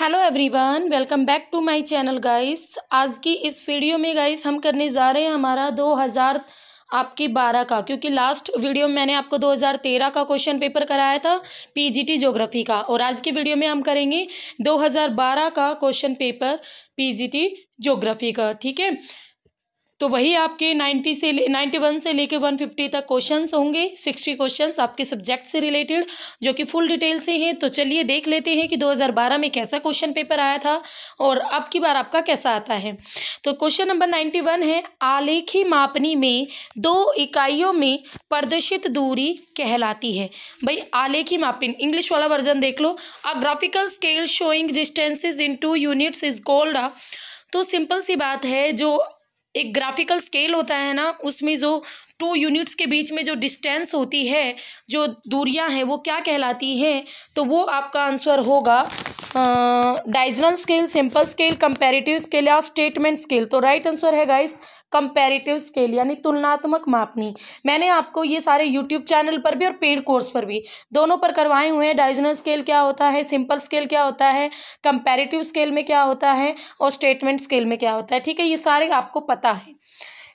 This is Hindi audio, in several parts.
hello everyone welcome back to my channel guys आज की इस वीडियो में गाइस हम करने जा रहे हैं हमारा 2000 आपकी 12 का क्योंकि लास्ट वीडियो में मैंने आपको 2013 का क्वेश्चन पेपर कराया था पीजीटी ज्योग्राफी का और आज की वीडियो में हम करेंगे 2012 का क्वेश्चन पेपर पीजीटी ज्योग्राफी का ठीक है तो वही आपके 90 से 91 से लेके 150 तक क्वेश्चंस होंगे 60 क्वेश्चंस आपके सब्जेक्ट से रिलेटेड जो कि फुल डिटेल से हैं तो चलिए देख लेते हैं कि 2012 में कैसा क्वेश्चन पेपर आया था और अब की बार आपका कैसा आता है तो क्वेश्चन नंबर 91 है आलेखी मापनी में दो इकाइयों में प्रदर्शित दूरी कहलाती है भाई आलेखी मापिन इंग्लिश वाला वर्जन देख लो a graphical scale showing distances in two units is called तो सिंपल सी बात है जो एक ग्राफिकल स्केल होता है ना उसमें जो टू यूनिट्स के बीच में जो डिस्टेंस होती है जो दूरियां हैं वो क्या कहलाती हैं तो वो आपका आंसर होगा diagonal scale simple scale comparative scale या स्टेटमेंट स्केल तो राइट right आंसर है गाइस कंपेरेटिव स्केल यानी तुलनात्मक मापनी मैंने आपको ये सारे यूट्यूब चैनल पर भी और पेड कोर्स पर भी दोनों पर करवाए हुए हैं डाइजनल स्केल क्या होता है सिंपल स्केल क्या होता है कंपेरेटिव स्केल में क्या होता है और स्टेटमेंट स्केल में क्या होता है ठीक है ये सारे आपको पता है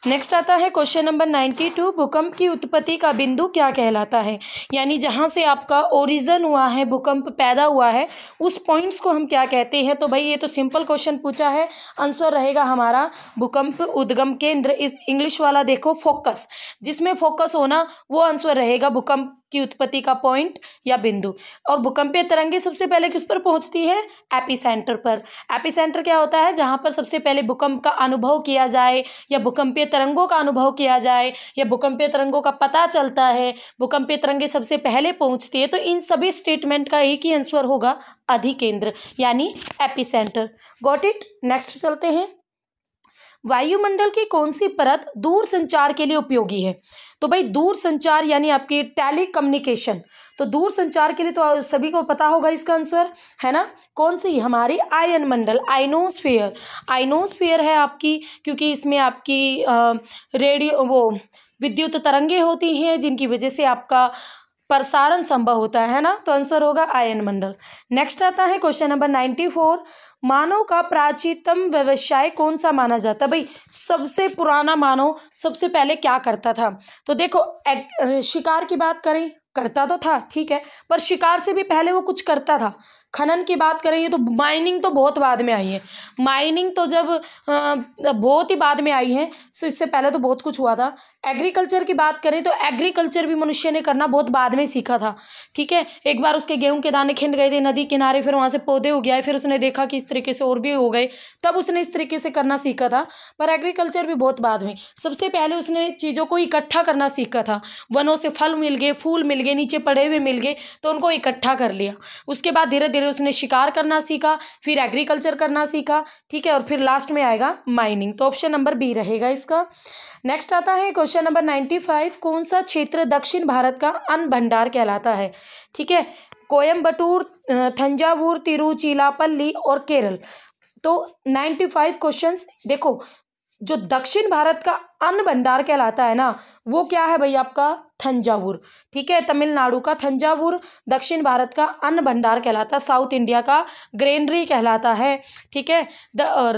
नेक्स्ट आता है क्वेश्चन नंबर नाइन्टी टू भूकंप की उत्पत्ति का बिंदु क्या कहलाता है यानी जहाँ से आपका ओरिजन हुआ है भूकंप पैदा हुआ है उस पॉइंट्स को हम क्या कहते हैं तो भाई ये तो सिंपल क्वेश्चन पूछा है आंसर रहेगा हमारा भूकंप उद्गम केंद्र इस इंग्लिश वाला देखो फोकस जिसमें फोकस होना वो आंसर रहेगा भूकंप की उत्पत्ति का पॉइंट या बिंदु और भूकंपीय तरंगे सबसे पहले किस पर पहुंचती है एपी सेंटर पर एपी सेंटर क्या होता है जहां पर सबसे पहले भूकंप का अनुभव किया जाए या भूकंपीय तरंगों का अनुभव किया जाए या भूकंपीय तरंगों का पता चलता है भूकंपीय तरंगे सबसे पहले पहुंचती है तो इन सभी स्टेटमेंट का एक ही आंसर होगा अधिकेंद्र यानी epicentre got it next चलते हैं वायुमंडल की कौन सी परत दूर संचार के लिए उपयोगी है तो भाई दूर संचार यानी आपकी टेली कम्युनिकेशन तो दूर संचार के लिए तो सभी को पता होगा इसका आंसर है ना कौन सी हमारी आयन मंडल आइनोस्फेयर आइनोस्फेयर है आपकी क्योंकि इसमें आपकी रेडियो वो विद्युत तरंगे होती हैं जिनकी वजह से आपका प्रसारण संभव होता है ना तो आंसर होगा आयन मंडल नेक्स्ट आता है क्वेश्चन नंबर नाइन्टी फोर मानव का प्राचीनतम व्यवसाय कौन सा माना जाता भाई सबसे पुराना मानव सबसे पहले क्या करता था तो देखो शिकार की बात करें करता तो था ठीक है पर शिकार से भी पहले वो कुछ करता था खनन की बात करेंगे तो माइनिंग तो बहुत बाद में आई है माइनिंग तो जब बहुत ही बाद में आई है इससे पहले तो बहुत कुछ हुआ था एग्रीकल्चर की बात करें तो एग्रीकल्चर भी मनुष्य ने करना बहुत बाद में सीखा था ठीक है एक बार उसके गेहूं के दाने खिंड गए थे नदी किनारे फिर वहाँ से पौधे उग गए फिर उसने देखा कि इस तरीके से और भी हो गए तब उसने इस तरीके से करना सीखा था पर एग्रीकल्चर भी बहुत बाद में सबसे पहले उसने चीज़ों को इकट्ठा करना सीखा था वनों से फल मिल गए फूल मिल गए नीचे पड़े हुए मिल गए तो उनको इकट्ठा कर लिया उसके बाद धीरे धीरे उसने शिकार करना सीखा फिर एग्रीकल्चर करना सीखा ठीक है और फिर लास्ट में आएगा माइनिंग तो ऑप्शन नंबर बी रहेगा इसका नेक्स्ट आता है क्वेश्चन नंबर नाइन्टी फाइव कौन सा क्षेत्र दक्षिण भारत का अन्न भंडार कहलाता है ठीक है कोयम्बटूर थंजावूर तिरुचिलापल्ली और केरल तो नाइन्टी फाइव क्वेश्चन देखो जो दक्षिण भारत का अन्न भंडार कहलाता है ना वो क्या है भाई आपका थंजावुर ठीक है तमिलनाडु का थंजावुर दक्षिण भारत का अन्न भंडार कहलाता है साउथ इंडिया का ग्रेनरी कहलाता है ठीक है द और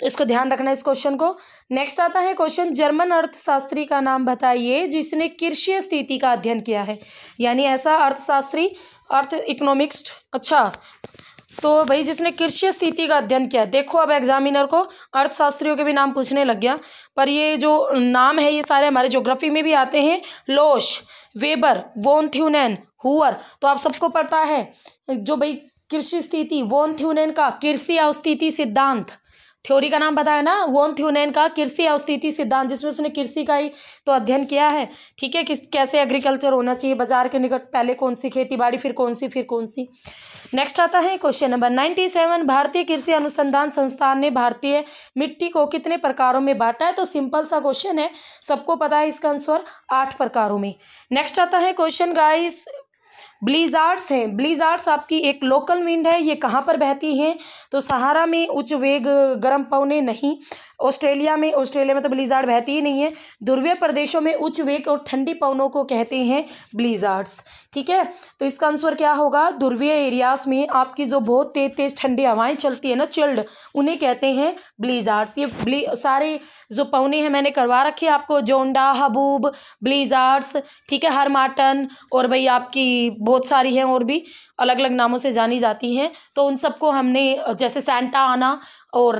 तो इसको ध्यान रखना इस क्वेश्चन को नेक्स्ट आता है क्वेश्चन जर्मन अर्थशास्त्री का नाम बताइए जिसने कृषि स्थिति का अध्ययन किया है यानी ऐसा अर्थशास्त्री अर्थ इकोनॉमिक्स अच्छा तो भाई जिसने कृषि स्थिति का अध्ययन किया देखो अब एग्जामिनर को अर्थशास्त्रियों के भी नाम पूछने लग गया पर ये जो नाम है ये सारे हमारे ज्योग्राफी में भी आते हैं लोश वेबर वोन थ्यूनैन हुअर तो आप सबको पता है जो भाई कृषि स्थिति वोन थ्यूनैन का कृषि अवस्थिति सिद्धांत थ्योरी का नाम बताया ना वोन थ्यूनैन का कृषि अवस्थिति सिद्धांत जिसमें उसने कृषि का ही तो अध्ययन किया है ठीक है किस कैसे एग्रीकल्चर होना चाहिए बाजार के निकट पहले कौन सी खेती बाड़ी फिर कौन सी फिर कौन सी नेक्स्ट आता है क्वेश्चन नंबर नाइन्टी सेवन भारतीय कृषि अनुसंधान संस्थान ने भारतीय मिट्टी को कितने प्रकारों में बांटा है तो सिंपल सा क्वेश्चन है सबको पता है इसका आंसर आठ प्रकारों में नेक्स्ट आता है क्वेश्चन गाइस ब्लीजार्ड्स हैं ब्लीजार्ड्स आपकी एक लोकल विंड है ये कहाँ पर बहती हैं तो सहारा में उच्च वेग गर्म पवने नहीं ऑस्ट्रेलिया में ऑस्ट्रेलिया में तो ब्लीजार्ड बहती ही नहीं है ध्रुवीय प्रदेशों में उच्च वेग और ठंडी पवनों को कहते हैं ब्लीजार्ड्स ठीक है तो इसका आंसर क्या होगा ध्रुवीय एरियाज में आपकी जो बहुत तेज तेज ठंडी हवाएं चलती है ना चिल्ड उन्हें कहते हैं ब्लीजार्ड्स ये ब्ली सारे जो पवने हैं मैंने करवा रखे आपको जोंडा हबूब ब्लीजार्ड्स ठीक है हरमाटन और भाई आपकी बहुत सारी हैं और भी अलग अलग नामों से जानी जाती हैं तो उन सबको हमने जैसे सेंटा आना और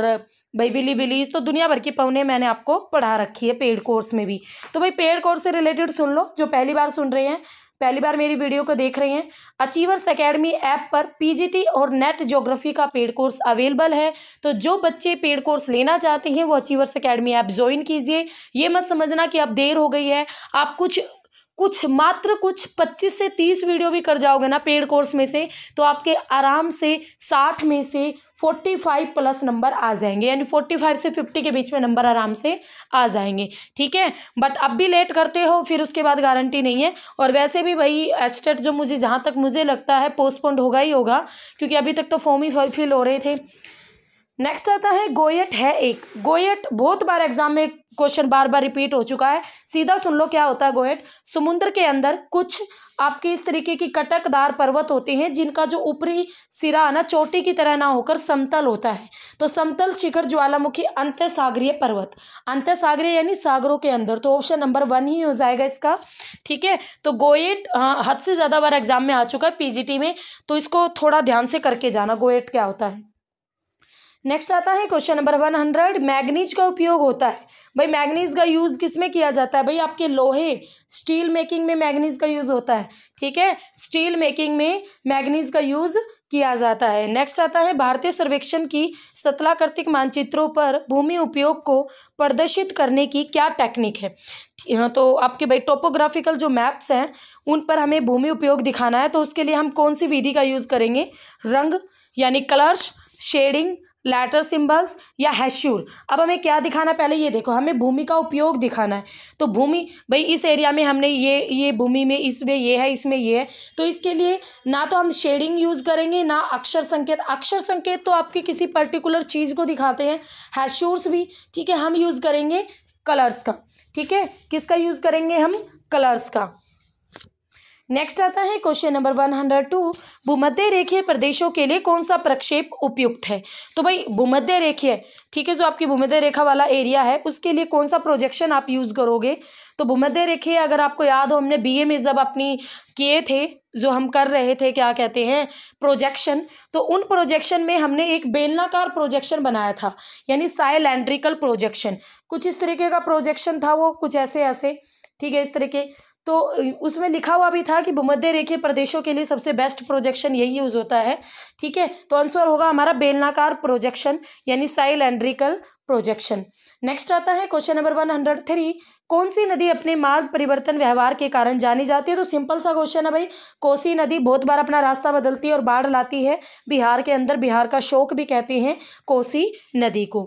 भाई विली विलीज तो दुनिया भर की पवने मैंने आपको पढ़ा रखी है पेड कोर्स में भी तो भाई पेड कोर्स से रिलेटेड सुन लो जो पहली बार सुन रहे हैं पहली बार मेरी वीडियो को देख रहे हैं अचीवर्स एकेडमी ऐप पर पीजीटी और नेट ज्योग्राफी का पेड कोर्स अवेलेबल है तो जो बच्चे पेड कोर्स लेना चाहते हैं वो अचीवर्स एकेडमी ऐप ज्वाइन कीजिए ये मत समझना कि अब देर हो गई है आप कुछ कुछ मात्र कुछ 25 से 30 वीडियो भी कर जाओगे ना पेड कोर्स में से तो आपके आराम से 60 में से 45 प्लस नंबर आ जाएंगे यानी 45 से 50 के बीच में नंबर आराम से आ जाएंगे ठीक है बट अब भी लेट करते हो फिर उसके बाद गारंटी नहीं है और वैसे भी भाई एचटेट जो मुझे जहाँ तक मुझे लगता है पोस्टपोन्ड होगा ही होगा क्योंकि अभी तक तो फॉर्म ही फिल हो रहे थे नेक्स्ट आता है गोयट है एक गोयट बहुत बार एग्जाम में क्वेश्चन बार बार रिपीट हो चुका है सीधा सुन लो क्या होता है गोहेट समुद्र के अंदर कुछ आपके इस तरीके की कटकदार पर्वत होते हैं जिनका जो ऊपरी सिरा है ना चोटी की तरह ना होकर समतल होता है तो समतल शिखर ज्वालामुखी अंत सागरीय पर्वत अंत सागरीय यानी सागरों के अंदर तो ऑप्शन नंबर वन ही हो जाएगा इसका ठीक है तो गोएट हाँ, हद से ज़्यादा बार एग्जाम में आ चुका है पी में तो इसको थोड़ा ध्यान से करके जाना गोएट क्या होता है नेक्स्ट आता है question number one hundred manganese का उपयोग होता है भाई मैग्नीज का यूज़ किस में किया जाता है भाई आपके लोहे स्टील मेकिंग में मैग्नीज का यूज़ होता है ठीक है स्टील मेकिंग में मैग्नीज का यूज़ किया जाता है नेक्स्ट आता है भारतीय सर्वेक्षण की सतलाकृतिक मानचित्रों पर भूमि उपयोग को प्रदर्शित करने की क्या टेक्निक है हाँ तो आपके भाई टोपोग्राफिकल जो मैप्स हैं उन पर हमें भूमि उपयोग दिखाना है तो उसके लिए हम कौन सी विधि का यूज़ करेंगे रंग यानी कलर्स शेडिंग लेटर सिंबल्स या हैश्यूर अब हमें क्या दिखाना पहले ये देखो हमें भूमि का उपयोग दिखाना है तो भूमि भाई इस एरिया में हमने ये ये भूमि में इसमें ये है इसमें ये है तो इसके लिए ना तो हम शेडिंग यूज़ करेंगे ना अक्षर संकेत अक्षर संकेत तो आपके किसी पर्टिकुलर चीज़ को दिखाते हैं हैश्यूर्स भी ठीक है हम यूज़ करेंगे कलर्स का ठीक है किसका यूज़ करेंगे हम कलर्स का नेक्स्ट आता है question number one hundred two भूमध्य रेखीय प्रदेशों के लिए कौन सा प्रक्षेप उपयुक्त है तो भाई भूमध्य रेखीय ठीक है जो आपकी भूमध्य रेखा वाला एरिया है उसके लिए कौन सा प्रोजेक्शन आप यूज़ करोगे तो भूमध्य रेखीय अगर आपको याद हो हमने बीए में जब अपनी किए थे जो हम कर रहे थे क्या कहते हैं प्रोजेक्शन तो उन प्रोजेक्शन में हमने एक बेलनाकार प्रोजेक्शन बनाया था यानी साइलैंड्रिकल प्रोजेक्शन कुछ इस तरीके का प्रोजेक्शन था वो कुछ ऐसे ऐसे ठीक है इस तरीके तो उसमें लिखा हुआ भी था कि भूमध्य रेखे प्रदेशों के लिए सबसे बेस्ट प्रोजेक्शन यही यूज़ होता है ठीक है तो आंसर होगा हमारा बेलनाकार प्रोजेक्शन यानी साइल एंड्रिकल प्रोजेक्शन नेक्स्ट आता है question number one hundred three कौन सी नदी अपने मार्ग परिवर्तन व्यवहार के कारण जानी जाती है तो सिंपल सा क्वेश्चन है भाई कोसी नदी बहुत बार अपना रास्ता बदलती है और बाढ़ लाती है बिहार के अंदर बिहार का शोक भी कहते हैं कोसी नदी को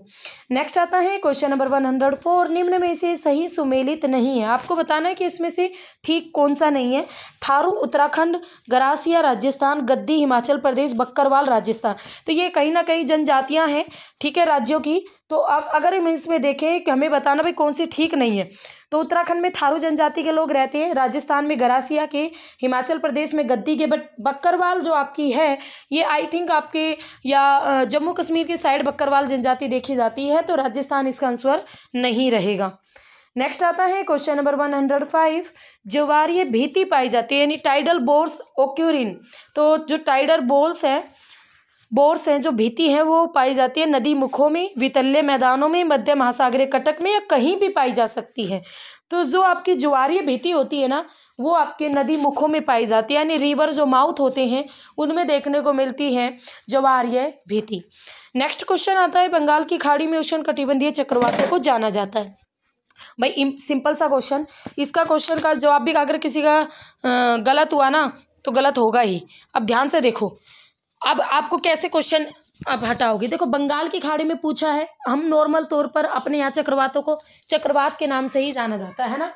नेक्स्ट आता है question number one hundred four निम्न में से सही सुमेलित नहीं है आपको बताना है कि इसमें से ठीक कौन सा नहीं है थारू उत्तराखंड गरासिया राजस्थान गद्दी हिमाचल प्रदेश बक्करवाल राजस्थान तो ये कहीं ना कहीं जनजातियाँ हैं ठीक है राज्यों की तो अगर हम इसमें देखें कि हमें बताना भाई कौन सी ठीक नहीं है तो उत्तराखंड में थारू जनजाति के लोग रहते हैं राजस्थान में गरासिया के हिमाचल प्रदेश में गद्दी के बट बकरवाल जो आपकी है ये आई थिंक आपके या जम्मू कश्मीर की साइड बकरवाल जनजाति देखी जाती है तो राजस्थान इसका आंसर नहीं रहेगा नेक्स्ट आता है question number one hundred five ज्वारीय भीति पाई जाती है यानी टाइडल बोर्स ओक्यूरिन तो जो टाइडल बोल्स हैं बोर्स हैं जो भीती है वो पाई जाती है नदी मुखों में वितल्ले मैदानों में मध्य महासागरीय कटक में या कहीं भी पाई जा सकती है तो जो आपकी ज्वारीय भीति होती है ना वो आपके नदी मुखों में पाई जाती है यानी रिवर जो माउथ होते हैं उनमें देखने को मिलती है ज्वारीय भीति नेक्स्ट क्वेश्चन आता है बंगाल की खाड़ी में उष्ण कटिबंधीय चक्रवातों को जाना जाता है भाई सिंपल सा क्वेश्चन इसका क्वेश्चन का जवाब भी अगर किसी का गलत हुआ ना तो गलत होगा ही अब ध्यान से देखो अब आपको कैसे क्वेश्चन अब हटाओगे देखो बंगाल की खाड़ी में पूछा है हम नॉर्मल तौर पर अपने यहाँ चक्रवातों को चक्रवात के नाम से ही जाना जाता है ना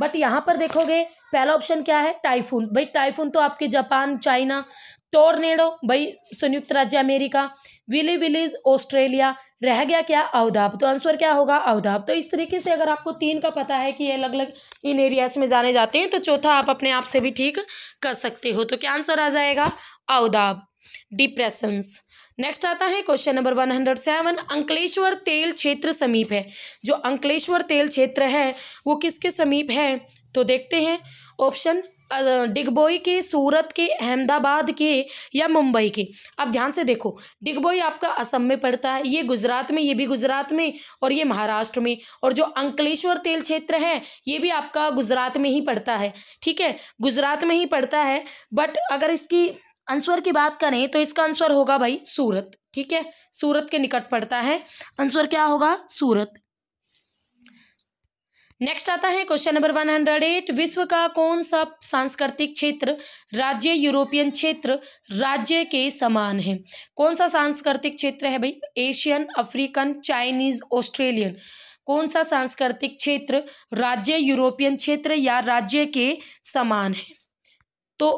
बट यहाँ पर देखोगे पहला ऑप्शन क्या है टाइफून भाई टाइफून तो आपके जापान चाइना टोर्नेडो भाई संयुक्त राज्य अमेरिका विली विलीज ऑस्ट्रेलिया रह गया क्या अवधाब तो आंसर क्या होगा अवधाब तो इस तरीके से अगर आपको तीन का पता है कि ये अलग अलग इन एरियाज में जाने जाते हैं तो चौथा आप अपने आप से भी ठीक कर सकते हो तो क्या आंसर आ जाएगा अवधाब डिप्रेशंस नेक्स्ट आता है question number one hundred seven Ankleshwar तेल क्षेत्र समीप है जो अंकलेश्वर तेल क्षेत्र है वो किसके समीप है तो देखते हैं ऑप्शन डिगबोई के सूरत के अहमदाबाद के या मुंबई के अब ध्यान से देखो डिगबोई आपका असम में पड़ता है ये गुजरात में ये भी गुजरात में और ये महाराष्ट्र में और जो अंकलेश्वर तेल क्षेत्र है ये भी आपका गुजरात में ही पड़ता है ठीक है गुजरात में ही पड़ता है बट अगर इसकी आंसर की बात करें तो इसका आंसर होगा भाई सूरत ठीक है सूरत के निकट पड़ता है आंसर क्या होगा सूरत नेक्स्ट आता है question number one hundred eight विश्व का कौन सा सांस्कृतिक क्षेत्र राज्य यूरोपियन क्षेत्र राज्य के समान है कौन सा सांस्कृतिक क्षेत्र है भाई एशियन अफ्रीकन चाइनीज ऑस्ट्रेलियन कौन सा सांस्कृतिक क्षेत्र राज्य यूरोपियन क्षेत्र या राज्य के समान है तो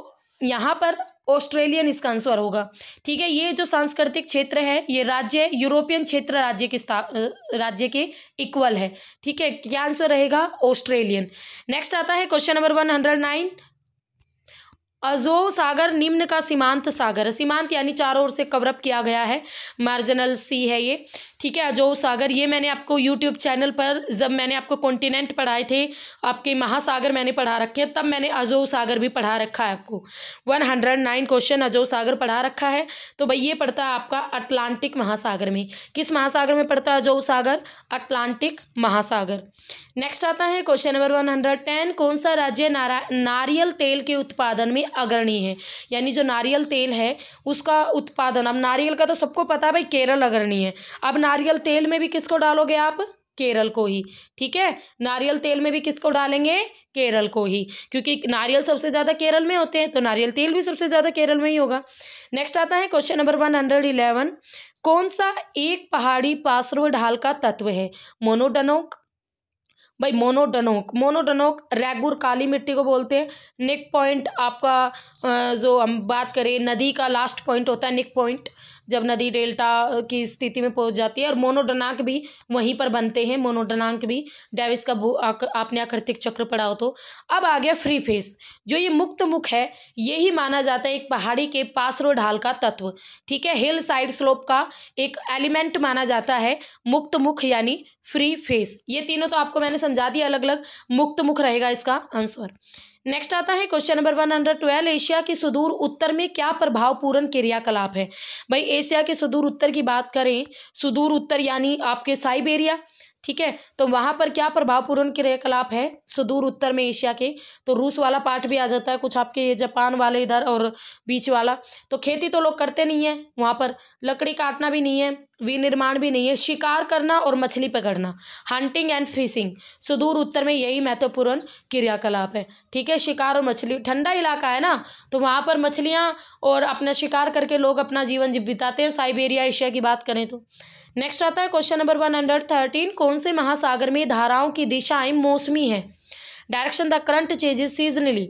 यहाँ पर ऑस्ट्रेलियन इसका आंसर होगा ठीक है ये जो सांस्कृतिक क्षेत्र है ये राज्य यूरोपियन क्षेत्र राज्य के राज्य के इक्वल है ठीक है क्या आंसर रहेगा ऑस्ट्रेलियन नेक्स्ट आता है question number one hundred nine Azov सागर निम्न का सीमांत सागर सीमांत यानी चारों ओर से कवरअप किया गया है मार्जिनल सी है ये ठीक है अजोव सागर ये मैंने आपको यूट्यूब चैनल पर जब मैंने आपको कॉन्टिनेंट पढ़ाए थे आपके महासागर मैंने पढ़ा रखे हैं तब मैंने अजोव सागर भी पढ़ा रखा है आपको one hundred nine question Azov सागर पढ़ा रखा है तो भाई ये पढ़ता है आपका अटलांटिक महासागर में किस महासागर में पड़ता है अजोव सागर अटलांटिक महासागर नेक्स्ट आता है question number one hundred ten कौन सा राज्य नारियल तेल के उत्पादन में अग्रणी है यानी जो नारियल तेल है उसका उत्पादन अब नारियल का तो सबको पता है भाई केरल अग्रणी है अब नारियल तेल में भी किसको डालोगे आप केरल को ही ठीक है नारियल तेल में भी किसको डालेंगे केरल को ही क्योंकि नारियल सबसे ज़्यादा केरल में होते हैं तो नारियल तेल भी सबसे ज़्यादा केरल में ही होगा नेक्स्ट आता है question number one hundred eleven कौन सा एक पहाड़ी पार्श्व ढाल का तत्व है मोनोडनोक भाई मोनोडनोक मोनोडनोक रैगुर काली मिट्टी को बोलते हैं निक पॉइंट आपका जो हम बात करें नदी का लास्ट पॉइंट होता है निक पॉइंट जब नदी डेल्टा की स्थिति में पहुंच जाती है और मोनोडनाक भी वहीं पर बनते हैं मोनोडनाक भी डेविस का आपने आकृतिक चक्र पढ़ा हो तो अब आ गया फ्री फेस जो ये मुक्त मुख है ये ही माना जाता है एक पहाड़ी के पासरो ढाल का तत्व ठीक है हिल साइड स्लोप का एक एलिमेंट माना जाता है मुक्त मुख यानी फ्री फेस ये तीनों तो आपको मैंने समझा दिया अलग अलग मुक्त मुख रहेगा इसका आंसर नेक्स्ट आता है question number one hundred twelve Asia के सुदूर उत्तर में क्या प्रभावपूर्ण क्रियाकलाप है भाई एशिया के सुदूर उत्तर की बात करें सुदूर उत्तर यानी आपके साइबेरिया ठीक है तो वहाँ पर क्या प्रभावपूर्ण क्रियाकलाप है सुदूर उत्तर में एशिया के तो रूस वाला पार्ट भी आ जाता है कुछ आपके ये जापान वाले इधर और बीच वाला तो खेती तो लोग करते नहीं है वहाँ पर लकड़ी काटना भी नहीं है विनिर्माण भी नहीं है शिकार करना और मछली पकड़ना हंटिंग एंड फिशिंग सुदूर उत्तर में यही महत्वपूर्ण क्रियाकलाप है ठीक है शिकार और मछली ठंडा इलाका है ना तो वहाँ पर मछलियाँ और अपना शिकार करके लोग अपना जीवन बिताते हैं साइबेरिया एशिया की बात करें तो नेक्स्ट आता है question number one hundred thirteen कौन से महासागर में धाराओं की दिशाएं मौसमी हैं direction the current changes seasonally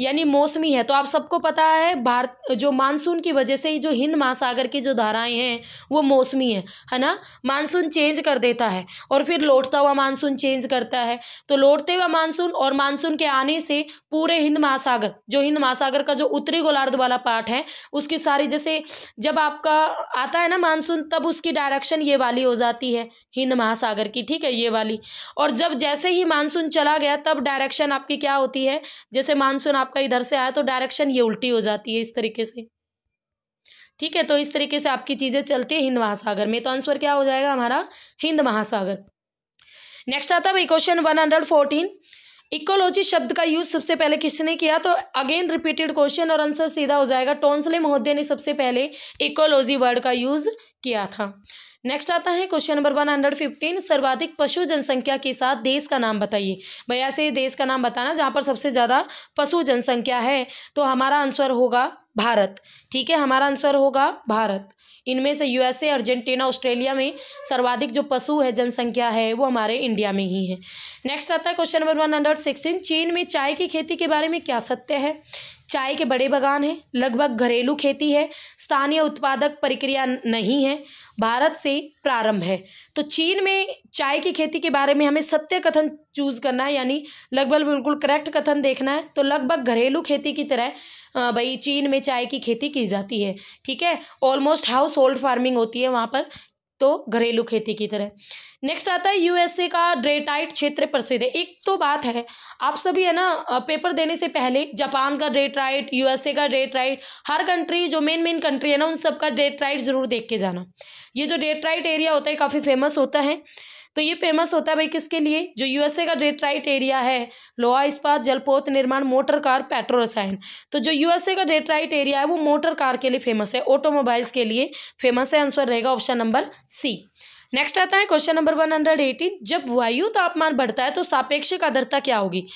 यानी मौसमी है तो आप सबको पता है भारत जो मानसून की वजह से ही जो हिंद महासागर की जो धाराएं हैं वो मौसमी है है ना मानसून चेंज कर देता है और फिर लौटता हुआ मानसून चेंज करता है तो लौटते हुआ मानसून और मानसून के आने से पूरे हिंद महासागर जो हिंद महासागर का जो उत्तरी गोलार्ध वाला पार्ट है उसकी सारी जैसे जब आपका आता है ना मानसून तब उसकी डायरेक्शन ये वाली हो जाती है हिंद महासागर की ठीक है ये वाली और जब जैसे ही मानसून चला गया तब डायरेक्शन आपकी क्या होती है जैसे मानसून आप आपका इधर से आया तो डायरेक्शन ये उल्टी हो जाती है इस तरीके से ठीक है तो इस तरीके से आपकी चीज़ें चलती है हिंद महासागर में तो आंसर क्या हो जाएगा हमारा हिंद महासागर नेक्स्ट आता है question one hundred fourteen ecology शब्द का यूज सबसे पहले किसने किया तो अगेन रिपीटेड क्वेश्चन और आंसर सीधा हो जाएगा टोन्सले महोदय ने सबसे पहले इकोलॉजी वर्ड का यूज किया था नेक्स्ट आता है question number one hundred fifteen सर्वाधिक पशु जनसंख्या के साथ देश का नाम बताइए भैया से देश का नाम बताना जहाँ पर सबसे ज़्यादा पशु जनसंख्या है तो हमारा आंसर होगा भारत ठीक है हमारा आंसर होगा भारत इनमें से यूएसए अर्जेंटीना ऑस्ट्रेलिया में सर्वाधिक जो पशु है जनसंख्या है वो हमारे इंडिया में ही है नेक्स्ट आता है question number one hundred sixteen चीन में चाय की खेती के बारे में क्या सत्य है चाय के बड़े बगान हैं लगभग घरेलू खेती है स्थानीय उत्पादक प्रक्रिया नहीं है भारत से प्रारंभ है तो चीन में चाय की खेती के बारे में हमें सत्य कथन चूज करना है यानी लगभग बिल्कुल करेक्ट कथन देखना है तो लगभग घरेलू खेती की तरह भाई चीन में चाय की खेती की जाती है ठीक है ऑलमोस्ट हाउस होल्ड फार्मिंग होती है वहाँ पर तो घरेलू खेती की तरह नेक्स्ट आता है यूएसए का ड्रेटाइट क्षेत्र प्रसिद्ध है एक तो बात है आप सभी है ना पेपर देने से पहले जापान का ड्रेटाइट यूएसए का ड्रेटाइट हर कंट्री जो मेन मेन कंट्री है ना उन सब का ड्रेटाइट ज़रूर देख के जाना ये जो ड्रेटाइट एरिया होता है काफ़ी फेमस होता है तो ये फेमस होता है भाई किसके लिए जो यूएसए का डेट्राइट एरिया है लोहा इस्पात जलपोत निर्माण मोटर कार पेट्रो रसायन तो जो यूएसए का डेट्राइट एरिया है वो मोटर कार के लिए फेमस है ऑटोमोबाइल्स के लिए फेमस है आंसर रहेगा ऑप्शन नंबर सी नेक्स्ट आता है question number one hundred eighteen जब वायु तापमान बढ़ता है तो सापेक्षिक आदरता क्या होगी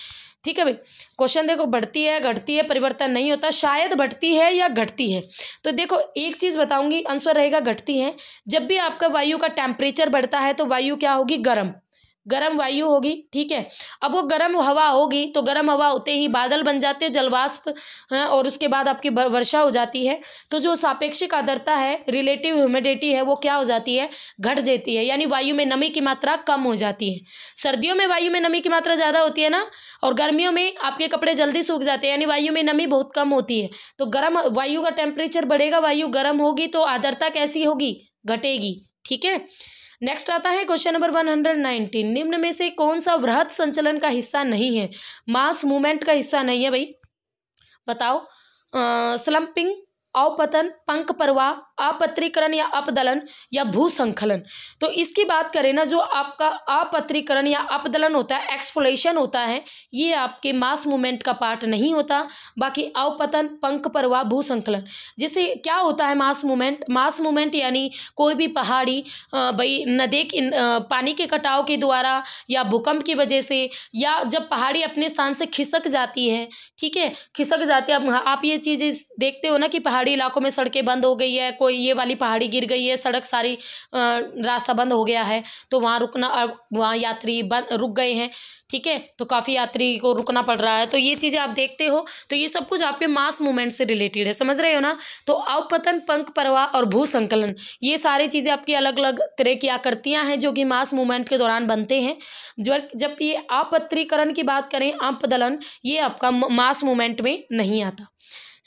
ठीक है भाई क्वेश्चन देखो बढ़ती है घटती है परिवर्तन नहीं होता शायद बढ़ती है या घटती है तो देखो एक चीज़ बताऊंगी आंसर रहेगा घटती है जब भी आपका वायु का टेम्परेचर बढ़ता है तो वायु क्या होगी गर्म गर्म वायु होगी ठीक है अब वो गर्म हवा होगी तो गर्म हवा होते ही बादल बन जाते हैं जलवाष्प हैं हाँ, और उसके बाद आपकी वर्षा हो जाती है तो जो सापेक्षिक आदरता है रिलेटिव ह्यूमिडिटी है वो क्या हो जाती है घट जाती है यानी वायु में नमी की मात्रा कम हो जाती है सर्दियों में वायु में नमी की मात्रा ज़्यादा होती है ना और गर्मियों में आपके कपड़े जल्दी सूख जाते हैं यानी वायु में नमी बहुत कम होती है तो गर्म वायु का टेम्परेचर बढ़ेगा वायु गर्म होगी तो आदरता कैसी होगी घटेगी ठीक है नेक्स्ट आता है question number one hundred nineteen निम्न में से कौन सा वृहत संचलन का हिस्सा नहीं है मास मूवमेंट का हिस्सा नहीं है भाई बताओ स्लम्पिंग अवपतन पंख परवाह अपत्रीकरण या अपदलन या भूसंखलन तो इसकी बात करें ना जो आपका अपत्रीकरण या अपदलन होता है एक्सपोलेशन होता है ये आपके मास मूवमेंट का पार्ट नहीं होता बाकी अवपतन पंख परवाह भूसंखलन जैसे क्या होता है मास मूवमेंट मास मूवमेंट यानी कोई भी पहाड़ी भाई नदी के पानी के कटाव के द्वारा या भूकंप की वजह से या जब पहाड़ी अपने स्थान से खिसक जाती है ठीक है खिसक जाती है आप ये चीज़ देखते हो ना कि पहाड़ी पहाड़ी इलाकों में सड़कें बंद हो गई है कोई ये वाली पहाड़ी गिर गई है सड़क सारी रास्ता बंद हो गया है तो वहाँ रुकना वहाँ यात्री बंद रुक गए हैं ठीक है तो काफ़ी यात्री को रुकना पड़ रहा है तो ये चीज़ें आप देखते हो तो ये सब कुछ आपके मास मूवमेंट से रिलेटेड है समझ रहे हो ना तो अवपतन पंख परवाह और भू संकलन ये सारी चीज़ें आपकी अलग अलग तरह की आकृतियाँ हैं जो कि मास मूवमेंट के दौरान बनते हैं जब जब ये आपत्रीकरण की बात करें अपदलन ये आपका मास मूवमेंट में नहीं आता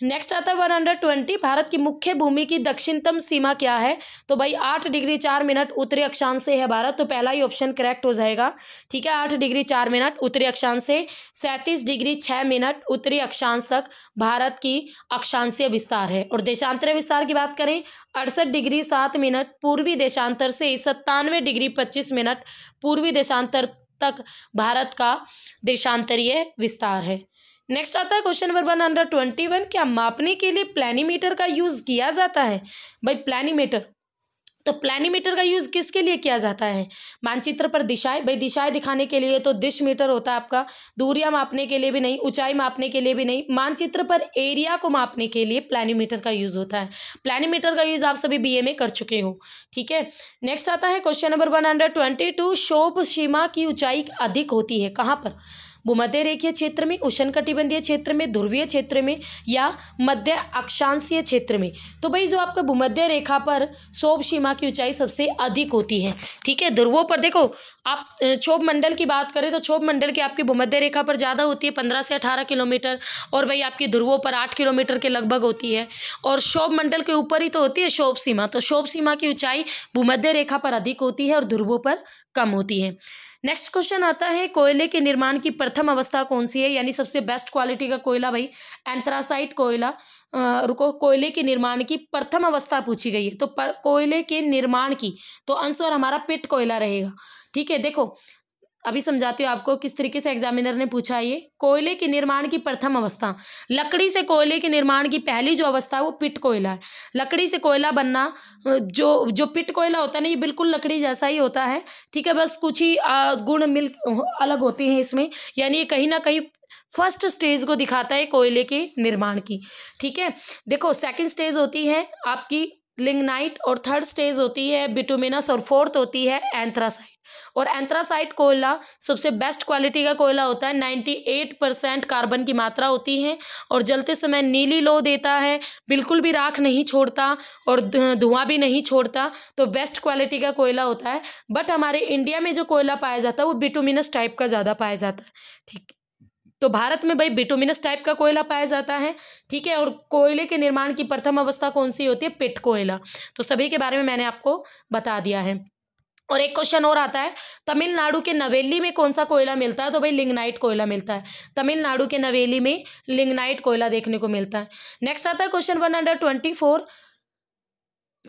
नेक्स्ट आता है वन हंड्रेड ट्वेंटी भारत की मुख्य भूमि की दक्षिणतम सीमा क्या है तो भाई आठ डिग्री चार मिनट उत्तरी अक्षांश से है भारत तो पहला ही ऑप्शन करेक्ट हो जाएगा ठीक है आठ डिग्री चार मिनट उत्तरी अक्षांश से सैंतीस डिग्री छः मिनट उत्तरी अक्षांश तक भारत की अक्षांशीय विस्तार है और देशांतर विस्तार की बात करें अड़सठ डिग्री सात मिनट पूर्वी देशांतर से सत्तानवे डिग्री पच्चीस मिनट पूर्वी देशांतर तक भारत का देशांतरीय विस्तार है नेक्स्ट आता है question number one hundred twenty one क्या मापने के लिए प्लानीमीटर का यूज किया जाता है भाई प्लानीमीटर तो प्लानीमीटर का यूज़ किसके लिए किया जाता है मानचित्र पर दिशाएं भाई दिशाएं दिखाने के लिए तो दिश मीटर होता है आपका दूरियां मापने के लिए भी नहीं ऊंचाई मापने के लिए भी नहीं मानचित्र पर एरिया को मापने के लिए प्लानीमीटर का यूज़ होता है प्लानीमीटर का यूज़ आप सभी बीए में कर चुके हो ठीक है नेक्स्ट आता है क्वेश्चन नंबर वन शोभ सीमा की ऊंचाई अधिक होती है कहाँ पर भूमध्य रेखीय क्षेत्र में उष्ण कटिबंधीय क्षेत्र में ध्रुवीय क्षेत्र में या मध्य अक्षांशीय क्षेत्र में तो भाई जो आपका भूमध्य रेखा पर शोभ सीमा की ऊंचाई सबसे अधिक होती है ठीक है ध्रुवों पर देखो आप क्षोभ मंडल की बात करें तो क्षोभ मंडल की आपकी भूमध्य रेखा पर ज़्यादा होती है पंद्रह से अठारह किलोमीटर और भाई आपकी ध्रुवों पर आठ किलोमीटर के लगभग होती है और शोभ मंडल के ऊपर ही तो होती है शोभ सीमा तो शोभ सीमा की ऊंचाई भूमध्य रेखा पर अधिक होती है और ध्रुवों पर कम होती है नेक्स्ट क्वेश्चन आता है कोयले के निर्माण की प्रथम अवस्था कौन सी है यानी सबसे बेस्ट क्वालिटी का कोयला भाई एंथ्रासाइट कोयला रुको कोयले के निर्माण की प्रथम अवस्था पूछी गई है तो कोयले के निर्माण की तो आंसर हमारा पिट कोयला रहेगा ठीक है देखो अभी समझाती हूँ आपको किस तरीके से एग्जामिनर ने पूछा ये कोयले के निर्माण की प्रथम अवस्था लकड़ी से कोयले के निर्माण की पहली जो अवस्था है वो पिट कोयला है लकड़ी से कोयला बनना जो जो पिट कोयला होता है ना ये बिल्कुल लकड़ी जैसा ही होता है ठीक है बस कुछ ही गुण मिल अलग होते हैं इसमें यानी ये कहीं ना कहीं फर्स्ट स्टेज को दिखाता है कोयले के निर्माण की ठीक है देखो सेकंड स्टेज होती है आपकी लिंगनाइट और थर्ड स्टेज होती है बिटुमिनस और फोर्थ होती है एंथ्रासाइट और एंथ्रासाइट कोयला सबसे बेस्ट क्वालिटी का कोयला होता है नाइन्टी एट परसेंट कार्बन की मात्रा होती है और जलते समय नीली लो देता है बिल्कुल भी राख नहीं छोड़ता और धुआं भी नहीं छोड़ता तो बेस्ट क्वालिटी का कोयला होता है बट हमारे इंडिया में जो कोयला पाया जाता है वो बिटुमिनस टाइप का ज़्यादा पाया जाता है ठीक तो भारत में भाई बिटोमिनस टाइप का कोयला पाया जाता है ठीक है और कोयले के निर्माण की प्रथम अवस्था कौन सी होती है पिट कोयला तो सभी के बारे में मैंने आपको बता दिया है और एक क्वेश्चन और आता है तमिलनाडु के नवेली में कौन सा कोयला मिलता है तो भाई लिंगनाइट कोयला मिलता है तमिलनाडु के नवेली में लिंगनाइट कोयला देखने को मिलता है नेक्स्ट आता है question one hundred twenty four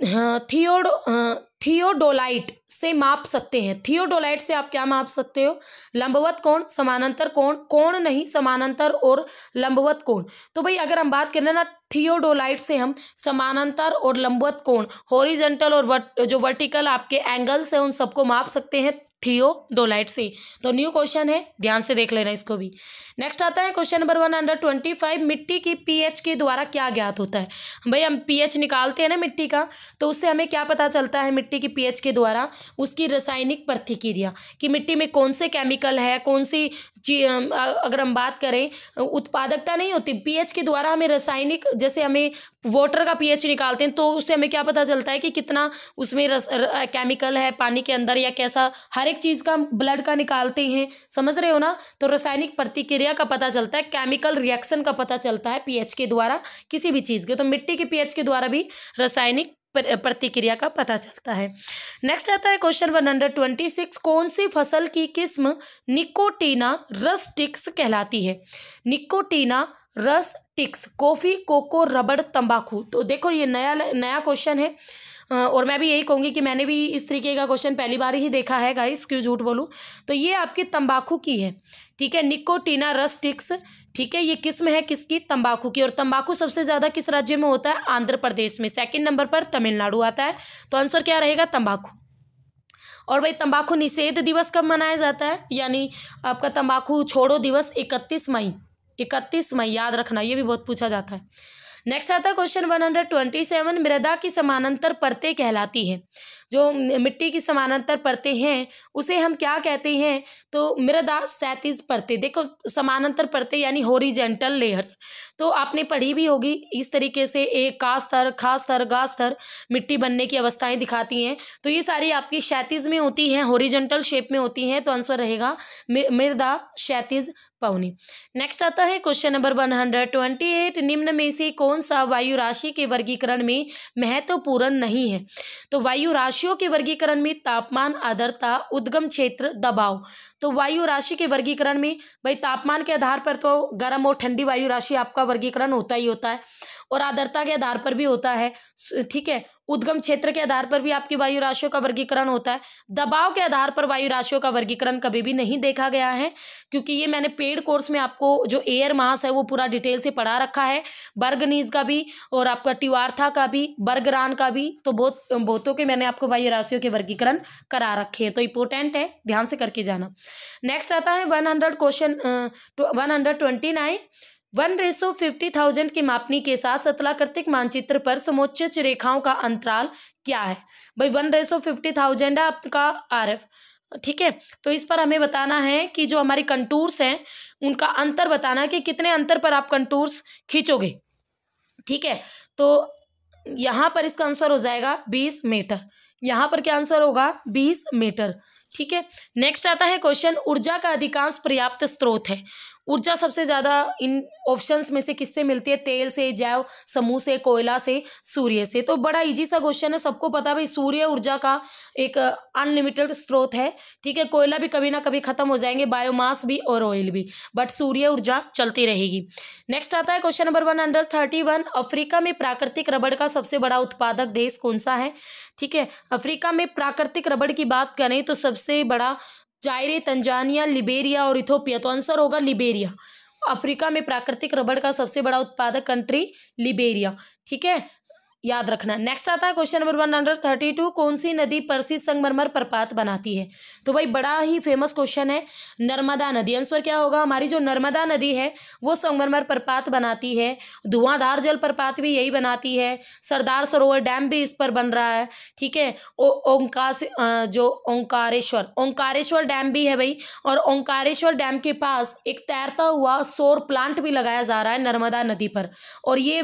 हाँ, थियोडो हाँ, थियोडोलाइट से माप सकते हैं थियोडोलाइट से आप क्या माप सकते हो लंबवत कोण समानांतर कोण कोण नहीं समानांतर और लंबवत कोण तो भाई अगर हम बात करें ना थियोडोलाइट से हम समानांतर और लंबवत कोण हॉरिजेंटल और वर्ट, जो वर्टिकल आपके एंगल्स हैं उन सबको माप सकते हैं थियोडोलाइट से तो न्यू क्वेश्चन है ध्यान से देख लेना इसको भी नेक्स्ट आता है question number one under twenty five मिट्टी की पीएच के द्वारा क्या ज्ञात होता है भाई हम पीएच निकालते हैं ना मिट्टी का तो उससे हमें क्या पता चलता है मिट्टी की पीएच के द्वारा उसकी रासायनिक प्रतिक्रिया कि मिट्टी में कौन से केमिकल है कौन सी अगर हम बात करें उत्पादकता नहीं होती पीएच के द्वारा हमें रासायनिक जैसे हमें वाटर का पीएच निकालते हैं तो उससे हमें क्या पता चलता है कि कितना उसमें केमिकल है पानी के अंदर या कैसा हर एक चीज़ का ब्लड का निकालते हैं समझ रहे हो ना तो रासायनिक प्रतिक्रिया का पता चलता है केमिकल रिएक्शन का पता चलता है पीएच के द्वारा किसी भी चीज़ के तो मिट्टी के पीएच के द्वारा भी रासायनिक प्रतिक्रिया का पता चलता है नेक्स्ट आता है question one hundred twenty six कौन सी फसल की किस्म निकोटीना रसटिक्स कहलाती है निकोटीना रस टिक्स कॉफ़ी कोको रबड़ तंबाकू तो देखो ये नया नया क्वेश्चन है और मैं भी यही कहूँगी कि मैंने भी इस तरीके का क्वेश्चन पहली बार ही देखा है गाइस क्यों झूठ बोलूँ तो ये आपकी तंबाकू की है ठीक है निकोटीना रस्टिक्स ठीक है ये किस्म है किसकी तंबाकू की और तंबाकू सबसे ज़्यादा किस राज्य में होता है आंध्र प्रदेश में सेकेंड नंबर पर तमिलनाडु आता है तो आंसर क्या रहेगा तम्बाकू और भाई तम्बाकू निषेध दिवस कब मनाया जाता है यानी आपका तम्बाकू छोड़ो दिवस इकतीस मई इकतीस मई याद रखना ये भी बहुत पूछा जाता है नेक्स्ट आता है क्वेश्चन सेवन मृदा की समानांतर परतें कहलाती है जो मिट्टी की समानांतर परतें हैं उसे हम क्या कहते हैं तो मृदा सैतीज परतें देखो समानांतर परतें यानी होरिजेंटल लेयर्स तो आपने पढ़ी भी होगी इस तरीके से एक का स्तर खा स्तर गा स्तर मिट्टी बनने की अवस्थाएं दिखाती हैं तो ये सारी आपकी क्षैतिज में होती हैं होरिजेंटल शेप में होती हैं तो आंसर रहेगा मृदा क्षैतिज पवनी नेक्स्ट आता है question number one hundred twenty eight निम्न में से कौन सा वायु राशि के वर्गीकरण में महत्वपूर्ण नहीं है तो वायु राशि राशियों के वर्गीकरण में तापमान आदरता उद्गम क्षेत्र दबाव तो वायु राशि के वर्गीकरण में भाई तापमान के आधार पर तो गर्म और ठंडी वायु राशि आपका वर्गीकरण होता ही होता है और आदरता के आधार पर भी होता है ठीक है उद्गम क्षेत्र के आधार पर भी आपकी वायु राशियों का वर्गीकरण होता है दबाव के आधार पर वायु राशियों का वर्गीकरण कभी भी नहीं देखा गया है क्योंकि ये मैंने पेड कोर्स में आपको जो एयर मास है वो पूरा डिटेल से पढ़ा रखा है बर्गनीज का भी और आपका टिवार्था का भी बर्गरान का भी तो बहुत बहुतों के मैंने आपको वायु राशियों के वर्गीकरण करा रखे हैं तो इंपॉर्टेंट है ध्यान से करके जाना नेक्स्ट आता है one question one hundred one ratio fifty thousand की मापनी के साथ सतलाकृतिक मानचित्र पर समोच्च रेखाओं का अंतराल क्या है भाई वन रेसो फिफ्टी थाउजेंड है आपका आर एफ ठीक है तो इस पर हमें बताना है कि जो हमारे कंटूर्स हैं उनका अंतर बताना कि कितने अंतर पर आप कंटूर्स खींचोगे ठीक है तो यहाँ पर इसका आंसर हो जाएगा बीस मीटर यहाँ पर क्या आंसर होगा बीस मीटर ठीक है नेक्स्ट आता है क्वेश्चन ऊर्जा का अधिकांश पर्याप्त स्रोत है ऊर्जा सबसे ज़्यादा इन ऑप्शंस में से किससे मिलती है तेल से जैव समूह से कोयला से सूर्य से तो बड़ा इजी सा क्वेश्चन है सबको पता भाई सूर्य ऊर्जा का एक अनलिमिटेड स्रोत है ठीक है कोयला भी कभी ना कभी खत्म हो जाएंगे बायोमास भी और ऑयल भी बट सूर्य ऊर्जा चलती रहेगी नेक्स्ट आता है question number one under thirty one Africa में प्राकृतिक रबड़ का सबसे बड़ा उत्पादक देश कौन सा है ठीक है अफ्रीका में प्राकृतिक रबड़ की बात करें तो सबसे बड़ा जायरे तंजानिया लिबेरिया और इथोपिया तो आंसर होगा लिबेरिया अफ्रीका में प्राकृतिक रबड़ का सबसे बड़ा उत्पादक कंट्री लिबेरिया ठीक है याद रखना नेक्स्ट आता है question number one hundred thirty two कौन सी नदी परसी संगमरमर प्रपात बनाती है तो भाई बड़ा ही फेमस क्वेश्चन है नर्मदा नदी आंसर क्या होगा हमारी जो नर्मदा नदी है वो संगमरमर प्रपात बनाती है धुआंधार जल प्रपात भी यही बनाती है सरदार सरोवर डैम भी इस पर बन रहा है ठीक है ओंकार जो ओंकारेश्वर ओंकारेश्वर डैम भी है भाई और ओंकारेश्वर डैम के पास एक तैरता हुआ सोर प्लांट भी लगाया जा रहा है नर्मदा नदी पर और ये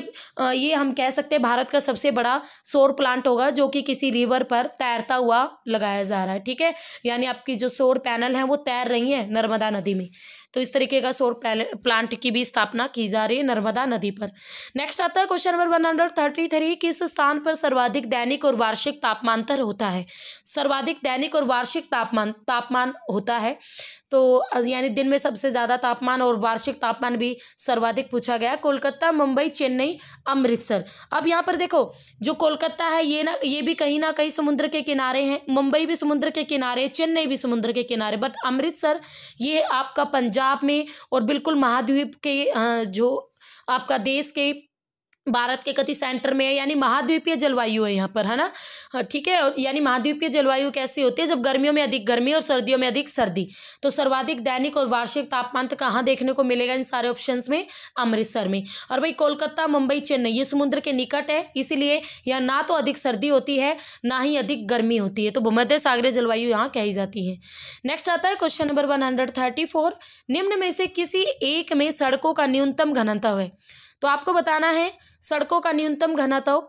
ये हम कह सकते हैं भारत का सबसे बड़ा सौर प्लांट होगा जो कि किसी रिवर पर तैरता हुआ लगाया जा रहा है ठीक है यानी आपकी जो सौर पैनल है वो तैर रही है नर्मदा नदी में तो इस तरीके का सौर प्लांट की भी स्थापना की जा रही है नर्मदा नदी पर नेक्स्ट आता है question number one hundred thirty three किस स्थान पर सर्वाधिक दैनिक और वार्षिक तापमान होता है सर्वाधिक दैनिक और वार्षिक तापमान तापमान होता है तो यानी दिन में सबसे ज़्यादा तापमान और वार्षिक तापमान भी सर्वाधिक पूछा गया कोलकाता मुंबई चेन्नई अमृतसर अब यहाँ पर देखो जो कोलकाता है ये ना ये भी कहीं ना कहीं समुद्र के किनारे हैं मुंबई भी समुद्र के किनारे चेन्नई भी समुद्र के किनारे बट अमृतसर ये आपका पंजाब में और बिल्कुल महाद्वीप के जो आपका देश के भारत के कति सेंटर में है यानी महाद्वीपीय जलवायु है यहाँ पर है ना हाँ, ठीक है यानी महाद्वीपीय जलवायु कैसी होती है जब गर्मियों में अधिक गर्मी और सर्दियों में अधिक सर्दी तो सर्वाधिक दैनिक और वार्षिक तापमान तो कहाँ देखने को मिलेगा इन सारे ऑप्शन में अमृतसर में और भाई कोलकाता मुंबई चेन्नई ये समुद्र के निकट है इसीलिए यहाँ ना तो अधिक सर्दी होती है ना ही अधिक गर्मी होती है तो भूमध्य सागरीय जलवायु यहाँ कही जाती है नेक्स्ट आता है क्वेश्चन नंबर वन निम्न में से किसी एक में सड़कों का न्यूनतम घनता है तो आपको बताना है सड़कों का न्यूनतम घनत्व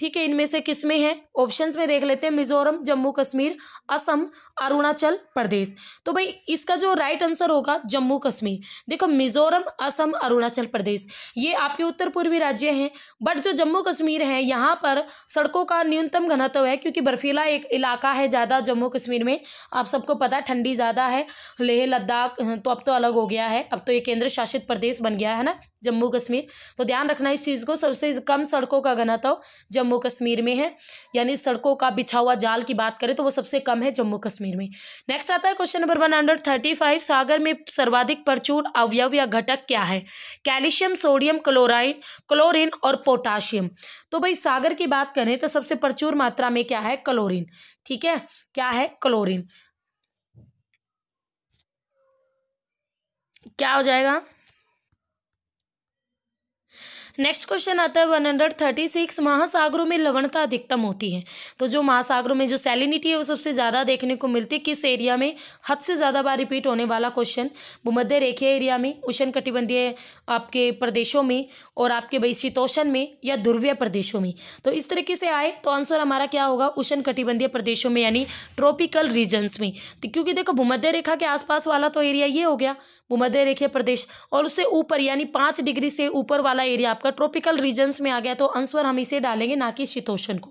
ठीक है इनमें से किसमें है ऑप्शंस में देख लेते हैं मिजोरम जम्मू कश्मीर असम अरुणाचल प्रदेश तो भाई इसका जो राइट आंसर होगा जम्मू कश्मीर देखो मिजोरम असम अरुणाचल प्रदेश ये आपके उत्तर पूर्वी राज्य हैं बट जो जम्मू कश्मीर है यहाँ पर सड़कों का न्यूनतम घनत्व है क्योंकि बर्फीला एक इलाका है ज़्यादा जम्मू कश्मीर में आप सबको पता ठंडी ज़्यादा है लेह लद्दाख तो अब तो अलग हो गया है अब तो ये केंद्र शासित प्रदेश बन गया है ना जम्मू कश्मीर तो ध्यान रखना इस चीज़ को सबसे कम सड़कों का घनत्व जम्मू कश्मीर में है या यानी सड़कों का बिछा हुआ जाल की बात करें तो वो सबसे कम है जम्मू कश्मीर में नेक्स्ट आता है question number one hundred thirty five सागर में सर्वाधिक प्रचुर अवयव या घटक क्या है कैल्शियम सोडियम क्लोराइड क्लोरिन और पोटाशियम तो भाई सागर की बात करें तो सबसे प्रचुर मात्रा में क्या है क्लोरिन ठीक है क्या है क्लोरिन क्या हो जाएगा नेक्स्ट क्वेश्चन आता है वन हंड्रेड थर्टी सिक्स महासागरों में लवणता अधिकतम होती है तो जो महासागरों में जो सैलिनिटी है वो सबसे ज़्यादा देखने को मिलती है किस एरिया में हद से ज़्यादा बार रिपीट होने वाला क्वेश्चन भूमध्य रेखीय एरिया में उष्ण कटिबंधीय आपके प्रदेशों में और आपके भाई में या ध्रुवीय प्रदेशों में तो इस तरीके से आए तो आंसर हमारा क्या होगा उष्ण कटिबंधीय प्रदेशों में यानी ट्रॉपिकल रीजन्स में तो क्योंकि देखो भूमध्य रेखा के आसपास वाला तो एरिया ये हो गया भूमध्य रेखीय प्रदेश और उससे ऊपर यानी पाँच डिग्री से ऊपर वाला एरिया आपका आपका ट्रॉपिकल रीजन्स में आ गया तो आंसर हम इसे डालेंगे ना कि शीतोषण को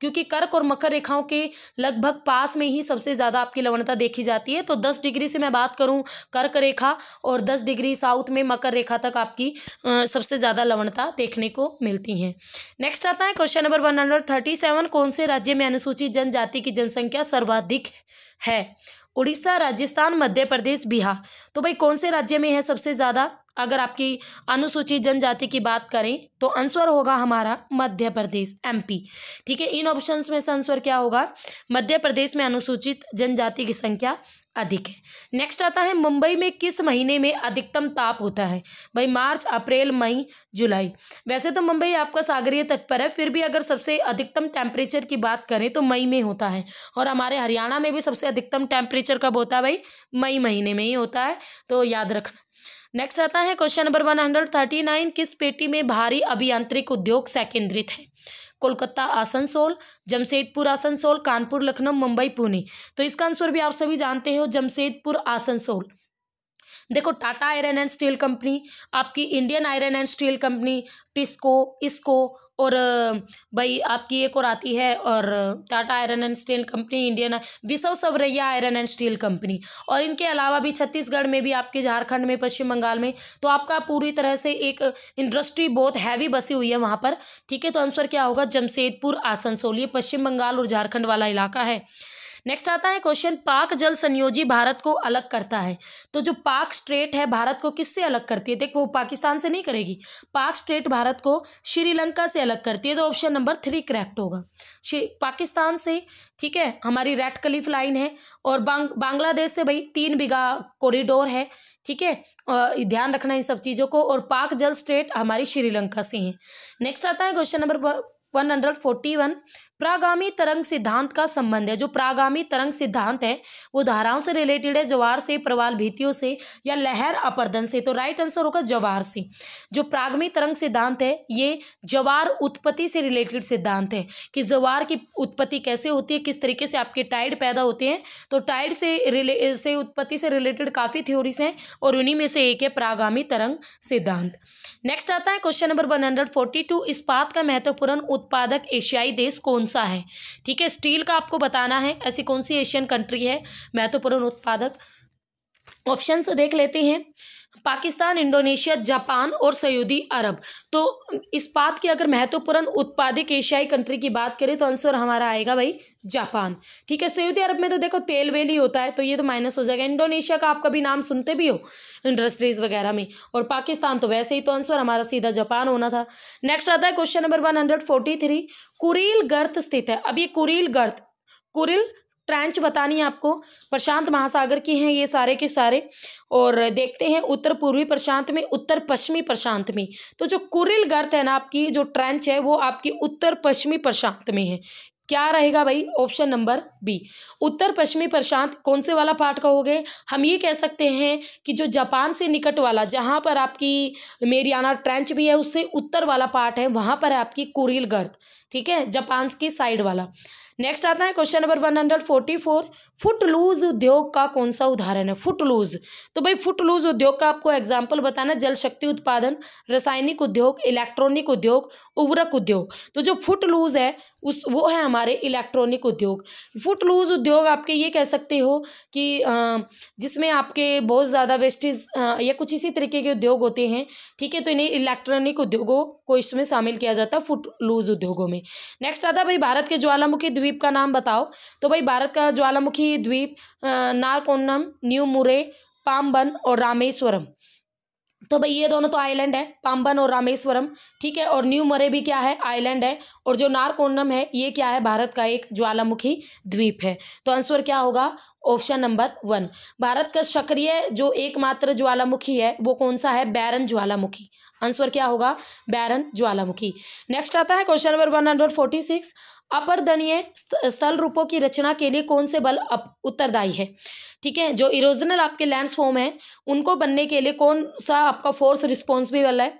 क्योंकि कर्क और मकर रेखाओं के लगभग पास में ही सबसे ज़्यादा आपकी लवणता देखी जाती है तो दस डिग्री से मैं बात करूँ कर्क रेखा और दस डिग्री साउथ में मकर रेखा तक आपकी सबसे ज़्यादा लवणता देखने को मिलती है नेक्स्ट आता है question number one hundred thirty seven कौन से राज्य में अनुसूचित जनजाति की जनसंख्या सर्वाधिक है उड़ीसा राजस्थान मध्य प्रदेश बिहार तो भाई कौन से राज्य में है सबसे ज़्यादा अगर आपकी अनुसूचित जनजाति की बात करें तो आंसर होगा हमारा मध्य प्रदेश एमपी ठीक है इन ऑप्शंस में से आंसर क्या होगा मध्य प्रदेश में अनुसूचित जनजाति की संख्या अधिक है नेक्स्ट आता है मुंबई में किस महीने में अधिकतम ताप होता है भाई मार्च अप्रैल मई जुलाई वैसे तो मुंबई आपका सागरीय तट पर है फिर भी अगर सबसे अधिकतम टेम्परेचर की बात करें तो मई में होता है और हमारे हरियाणा में भी सबसे अधिकतम टेम्परेचर कब होता है भाई मई महीने में ही होता है तो याद रखना नेक्स्ट आता है question number one hundred thirty nine किस पेटी में भारी अभियांत्रिक उद्योग केंद्रित है कोलकाता आसनसोल जमशेदपुर आसनसोल कानपुर लखनऊ मुंबई पुणे तो इसका आंसर भी आप सभी जानते हो जमशेदपुर आसनसोल देखो Tata iron and steel company आपकी Indian iron and steel company TISCO इसको और भाई आपकी एक और आती है और Tata iron and steel company Indian Visvesvaraya iron and steel company और इनके अलावा भी छत्तीसगढ़ में भी आपके झारखंड में पश्चिम बंगाल में तो आपका पूरी तरह से एक इंडस्ट्री बहुत हैवी बसी हुई है वहाँ पर ठीक है तो आंसर क्या होगा जमशेदपुर आसनसोल ये पश्चिम बंगाल और झारखंड वाला इलाका है नेक्स्ट आता है क्वेश्चन पाक जल संयोजी भारत को अलग करता है तो जो पाक स्ट्रेट है भारत को किससे अलग करती है देखो वो पाकिस्तान से नहीं करेगी पाक स्ट्रेट भारत को श्रीलंका से अलग करती है तो ऑप्शन नंबर थ्री करेक्ट होगा पाकिस्तान से ठीक है हमारी रेड कलीफ लाइन है और बांग बांग्लादेश से भाई तीन बिगा कॉरिडोर है ठीक है ध्यान रखना इन सब चीज़ों को और पाक जल स्ट्रेट हमारी श्रीलंका से है नेक्स्ट आता है question number one hundred forty one प्रागामी तरंग सिद्धांत का संबंध है जो प्रागामी तरंग सिद्धांत है वो धाराओं से रिलेटेड है जवार से प्रवाल भीतियों से या लहर अपर्दन से तो राइट आंसर होगा जवार से जो प्रागमी तरंग सिद्धांत है ये जवार उत्पत्ति से रिलेटेड सिद्धांत है कि जवार की उत्पत्ति कैसे होती है किस तरीके से आपके टाइड पैदा होते हैं तो टाइड से रिले से उत्पत्ति से रिलेटेड काफ़ी थ्योरीज हैं और उन्हीं में से एक है प्रागामी तरंग सिद्धांत नेक्स्ट आता है question number one hundred forty two इस्पात का महत्वपूर्ण उत्पादक एशियाई देश कौन सा है ठीक है स्टील का आपको बताना है ऐसी कौन सी एशियन कंट्री है महत्वपूर्ण तो उत्पादक ऑप्शंस देख लेते हैं पाकिस्तान इंडोनेशिया जापान और सऊदी अरब तो इस बात की अगर महत्वपूर्ण उत्पादक एशियाई कंट्री की बात करें तो आंसर हमारा आएगा भाई जापान ठीक है सऊदी अरब में तो देखो तेल वेल ही होता है तो ये तो माइनस हो जाएगा इंडोनेशिया का आप कभी नाम सुनते भी हो इंडस्ट्रीज वगैरह में और पाकिस्तान तो वैसे ही तो आंसर हमारा सीधा जापान होना था नेक्स्ट आता है question number one hundred forty three Kuril गर्थ स्थित है अब ये कुरील गर्थ कुरिल ट्रेंच बतानी है आपको प्रशांत महासागर की हैं ये सारे के सारे और देखते हैं उत्तर पूर्वी प्रशांत में उत्तर पश्चिमी प्रशांत में तो जो कुरिल गर्त है ना आपकी जो ट्रेंच है वो आपकी उत्तर पश्चिमी प्रशांत में है क्या रहेगा भाई ऑप्शन नंबर बी उत्तर पश्चिमी प्रशांत कौन से वाला पार्ट का हो गए हम ये कह सकते हैं कि जो जापान से निकट वाला जहाँ पर आपकी मेरियाना ट्रेंच भी है उससे उत्तर वाला पार्ट है वहाँ पर है आपकी कुरिल गर्त ठीक है जापान की साइड वाला नेक्स्ट आता है question number one hundred forty four footloose उद्योग का कौन सा उदाहरण है फुट लूज तो भाई फुट लूज उद्योग का आपको एग्जाम्पल बताना जल शक्ति उत्पादन रासायनिक उद्योग इलेक्ट्रॉनिक उद्योग उर्वरक उद्योग तो जो फुट लूज है उस वो है हमारे इलेक्ट्रॉनिक उद्योग फुट लूज उद्योग आपके ये कह सकते हो कि जिसमें आपके बहुत ज़्यादा वेस्टेज या कुछ इसी तरीके के उद्योग होते हैं ठीक है तो इन्हें इलेक्ट्रॉनिक उद्योगों को इसमें शामिल किया जाता है फुट लूज उद्योगों में नेक्स्ट आता है भाई भारत के ज्वालामुखी द्वीप का नाम बताओ तो भाई भारत का ज्वालामुखी द्वीप नारकोन्नम न्यू मुरे पामबन और रामेश्वरम तो भाई ये दोनों तो आइलैंड है पाम्बन और रामेश्वरम ठीक है और न्यू मरे भी क्या है आइलैंड है और जो नारकोन्नम है ये क्या है भारत का एक ज्वालामुखी द्वीप है तो आंसर क्या होगा ऑप्शन नंबर वन भारत का सक्रिय जो एकमात्र ज्वालामुखी है वो कौन सा है बैरन ज्वालामुखी आंसर क्या होगा बैरन ज्वालामुखी नेक्स्ट आता है question number one hundred forty six अपरदनीय स्थल रूपों की रचना के लिए कौन से बल उत्तरदायी है ठीक है जो इरोजनल आपके लैंडस्फॉर्म है उनको बनने के लिए कौन सा आपका फोर्स रिस्पॉन्सिबल है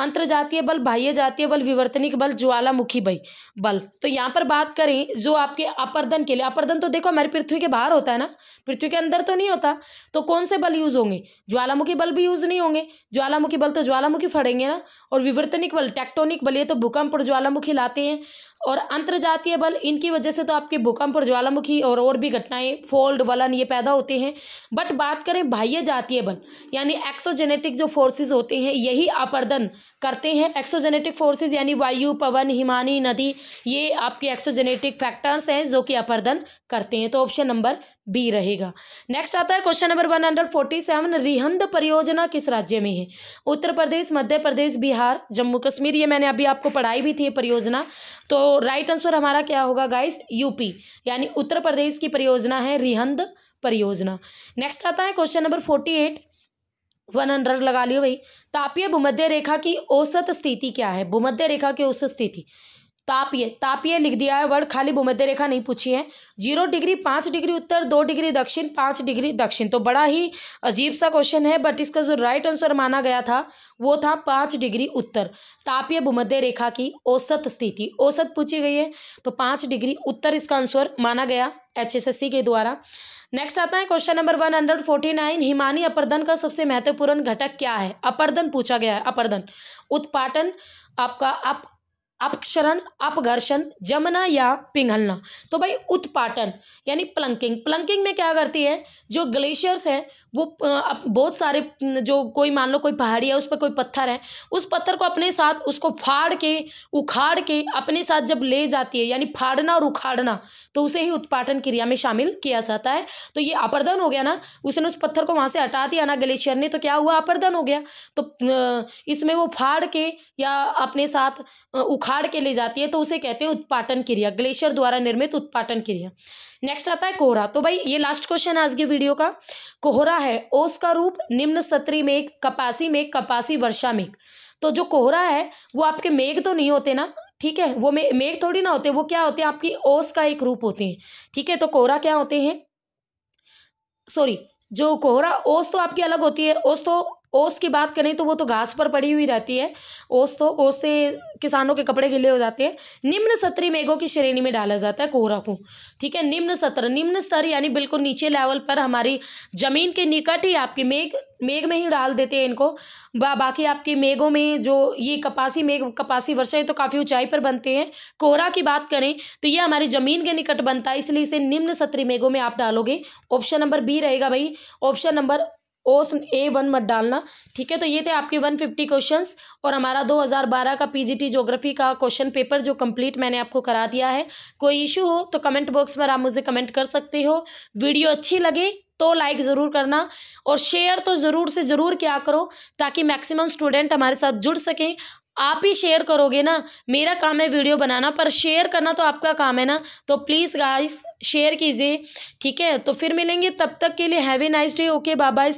अंतर्जातीय बल बाह्य जातीय बल विवर्तनिक बल ज्वालामुखी बल बल तो यहाँ पर बात करें जो आपके अपर्दन के लिए अपर्दन तो देखो हमारी पृथ्वी के बाहर होता है ना पृथ्वी के अंदर तो नहीं होता तो कौन से बल यूज होंगे ज्वालामुखी बल भी यूज नहीं होंगे ज्वालामुखी बल तो ज्वालामुखी फड़ेंगे ना और विवर्तनिक बल टेक्टोनिक बल ये तो भूकंप और ज्वालामुखी लाते हैं और अंतर्जातीय बल इनकी वजह से तो आपके भूकंप और ज्वालामुखी और और भी घटनाएं फोल्ड वलन ये पैदा होते हैं बट बात करें बाह्य जातीय बल यानी एक्सोजेनेटिक जो फोर्सेस होते हैं यही अपर्दन करते हैं एक्सोजेनेटिक फोर्सेस यानी वायु पवन हिमानी नदी ये आपके एक्सोजेनेटिक फैक्टर्स हैं जो कि अपर्दन करते हैं तो ऑप्शन नंबर बी रहेगा नेक्स्ट आता है question number one hundred forty seven Rihand परियोजना किस राज्य में है उत्तर प्रदेश मध्य प्रदेश बिहार जम्मू कश्मीर ये मैंने अभी आपको पढ़ाई भी थी परियोजना तो राइट आंसर हमारा क्या होगा गाइस यूपी यानी उत्तर प्रदेश की परियोजना है रिहंद परियोजना नेक्स्ट आता है question number forty eight one hundred लगा लियो भाई तापीय भूमध्य रेखा की औसत स्थिति क्या है भूमध्य रेखा की औसत स्थिति तापीय तापीय लिख दिया है वर्ड खाली भूमध्य रेखा नहीं पूछी है जीरो डिग्री पाँच डिग्री उत्तर दो डिग्री दक्षिण पाँच डिग्री दक्षिण तो बड़ा ही अजीब सा क्वेश्चन है बट इसका जो राइट आंसर माना गया था वो था पाँच डिग्री उत्तर तापीय भूमध्य रेखा की औसत स्थिति औसत पूछी गई है तो पाँच डिग्री उत्तर इसका आंसर माना गया एच के द्वारा नेक्स्ट आता है question number one hundred forty nine हिमानी अपर्दन का सबसे महत्वपूर्ण घटक क्या है अपर्दन पूछा गया है अपर्दन उत्पाटन आपका आप अपक्षरण अपघर्षण जमना या पिघलना तो भाई उत्पाटन यानी प्लंकिंग प्लंकिंग में क्या करती है जो ग्लेशियर्स हैं वो बहुत सारे जो कोई मान लो कोई पहाड़ी है उस पर कोई पत्थर है उस पत्थर को अपने साथ उसको फाड़ के उखाड़ के अपने साथ जब ले जाती है यानी फाड़ना और उखाड़ना तो उसे ही उत्पाटन क्रिया में शामिल किया जाता है तो ये अपर्दन हो गया ना उसने उस पत्थर को वहाँ से हटा दिया ना ग्लेशियर ने तो क्या हुआ अपर्दन हो गया तो इसमें वो फाड़ के या अपने साथ उखाड़ उखाड़ के ले जाती है तो उसे कहते हैं उत्पाटन क्रिया ग्लेशियर द्वारा निर्मित उत्पाटन क्रिया नेक्स्ट आता है कोहरा तो भाई ये लास्ट क्वेश्चन आज के वीडियो का कोहरा है ओस का रूप निम्न सत्री में कपासी में कपासी वर्षा में तो जो कोहरा है वो आपके मेघ तो नहीं होते ना ठीक है वो मे मेघ थोड़ी ना होते वो क्या होते हैं आपकी ओस का एक रूप होते हैं ठीक है तो कोहरा क्या होते हैं सॉरी जो कोहरा ओस तो आपकी अलग होती है ओस तो ओस की बात करें तो वो तो घास पर पड़ी हुई रहती है ओस तो ओस से किसानों के कपड़े गीले हो जाते हैं निम्न सत्री मेघों की श्रेणी में डाला जाता है कोहरा को ठीक है निम्न सत्र निम्न स्तर यानी बिल्कुल नीचे लेवल पर हमारी ज़मीन के निकट ही आपके मेघ मेघ में ही डाल देते हैं इनको बा, बाकी आपके मेघों में जो ये कपासी मेघ कपासी वर्षा ये तो काफ़ी ऊंचाई पर बनते हैं कोहरा की बात करें तो ये हमारी ज़मीन के निकट बनता है इसलिए इसे निम्न सत्री मेघों में आप डालोगे ऑप्शन नंबर बी रहेगा भाई option number ocean A one मत डालना ठीक है तो ये थे आपके वन फिफ्टी क्वेश्चन और हमारा दो हज़ार बारह का पी जी टी जोग्राफी का क्वेश्चन पेपर जो कंप्लीट मैंने आपको करा दिया है कोई इशू हो तो कमेंट बॉक्स पर आप मुझे कमेंट कर सकते हो वीडियो अच्छी लगे तो लाइक ज़रूर करना और शेयर तो ज़रूर से ज़रूर क्या करो ताकि मैक्सिमम स्टूडेंट हमारे साथ जुड़ सकें आप ही शेयर करोगे ना मेरा काम है वीडियो बनाना पर शेयर करना तो आपका काम है ना तो प्लीज़ गाइस शेयर कीजिए ठीक है तो फिर मिलेंगे तब तक के लिए have a nice day okay bye